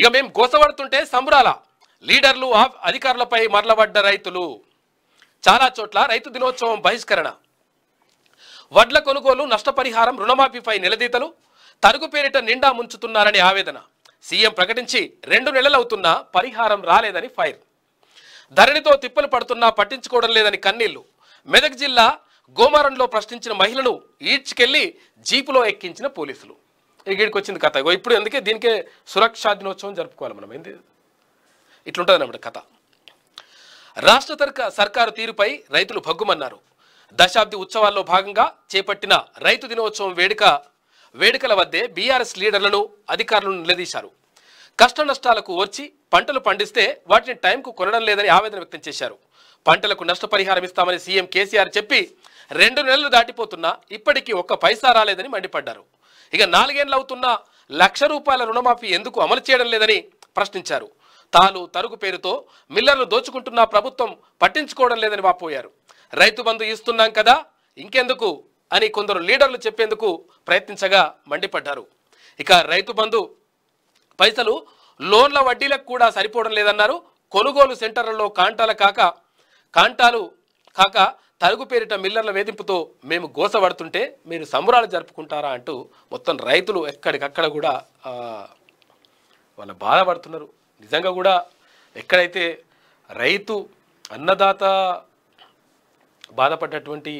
ఇక మేము గోసవడుతుంటే సంబురాల లీడర్లు అధికారులపై మరలబడ్డ రైతులు చాలా చోట్ల రైతు దినోత్సవం బహిష్కరణ వడ్ల కొనుగోలు నష్టపరిహారం రుణమాఫీపై నిలదీతలు తరుగు పేరిట నిండా ముంచుతున్నారని ఆవేదన సీఎం ప్రకటించి రెండు నెలలవుతున్నా పరిహారం రాలేదని ఫైర్ ధరణితో తిప్పలు పడుతున్నా పట్టించుకోవడం లేదని కన్నీళ్లు మెదక్ జిల్లా గోమారంలో ప్రశ్నించిన మహిళను ఈడ్చుకెళ్లి జీపులో ఎక్కించిన పోలీసులు ఇక్కడికి వచ్చింది కథ ఇప్పుడు ఎందుకే దీనికే సురక్షా దినోత్సవం జరుపుకోవాలి మనం ఏంది ఇట్లుంటుంది అన్నమాట కథ రాష్ట్ర తరక సర్కారు తీరుపై రైతులు భగ్గుమన్నారు దశాబ్ది ఉత్సవాల్లో భాగంగా చేపట్టిన రైతు దినోత్సవం వేడుక వేడుకల వద్దే బీఆర్ఎస్ లీడర్లను అధికారులను నిలదీశారు కష్ట నష్టాలకు ఓర్చి పంటలు పండిస్తే వాటిని టైంకు కొనడం లేదని ఆవేదన వ్యక్తం చేశారు పంటలకు నష్టపరిహారం ఇస్తామని సీఎం కేసీఆర్ చెప్పి రెండు నెలలు దాటిపోతున్నా ఇప్పటికీ ఒక్క పైసా రాలేదని మండిపడ్డారు ఇక నాలుగేళ్ళు అవుతున్న లక్ష రూపాయల రుణమాఫీ ఎందుకు అమలు చేయడం లేదని ప్రశ్నించారు తాను తరుగు పేరుతో మిల్లర్లు దోచుకుంటున్న ప్రభుత్వం పట్టించుకోవడం లేదని వాపోయారు రైతు బంధు ఇస్తున్నాం కదా ఇంకెందుకు అని కొందరు లీడర్లు చెప్పేందుకు ప్రయత్నించగా మండిపడ్డారు ఇక రైతు బంధు పైసలు లోన్ల వడ్డీలకు కూడా సరిపోవడం లేదన్నారు కొనుగోలు సెంటర్లలో కాంటాల కాక కాంటాలు కాక తలుగు పేరిట మిల్లర్ల వేధింపుతో మేము పడుతుంటే మీరు సంబురాలు జరుపుకుంటారా అంటూ మొత్తం రైతులు ఎక్కడికక్కడ కూడా వాళ్ళు బాధపడుతున్నారు నిజంగా కూడా ఎక్కడైతే రైతు అన్నదాత బాధపడ్డటువంటి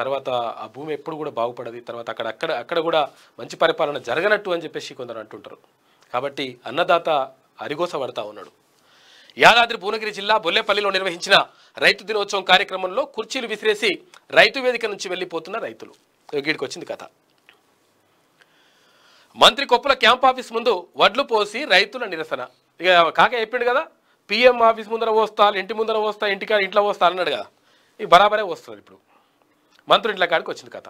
తర్వాత ఆ భూమి ఎప్పుడు కూడా బాగుపడదు తర్వాత అక్కడ అక్కడ అక్కడ కూడా మంచి పరిపాలన జరగనట్టు అని చెప్పేసి కొందరు అంటుంటారు కాబట్టి అన్నదాత అరిగోస పడతా ఉన్నాడు యాదాద్రి భువనగిరి జిల్లా బొల్లేపల్లిలో నిర్వహించిన రైతు దినోత్సవం కార్యక్రమంలో కుర్చీలు విసిరేసి రైతు వేదిక నుంచి వెళ్ళిపోతున్న రైతులు వీడికి వచ్చింది కథ మంత్రి కొప్పుల క్యాంప్ ఆఫీస్ ముందు వడ్లు పోసి రైతుల నిరసన ఇక కాక చెప్పిండు కదా పిఎం ఆఫీస్ ముందర పోస్తా ఇంటి ముందర పోస్తా ఇంటికాడ ఇంట్లో పోస్తా అన్నాడు కదా ఇక బరాబరే వస్తుంది ఇప్పుడు మంత్రి ఇంట్లో కాడికి వచ్చింది కథ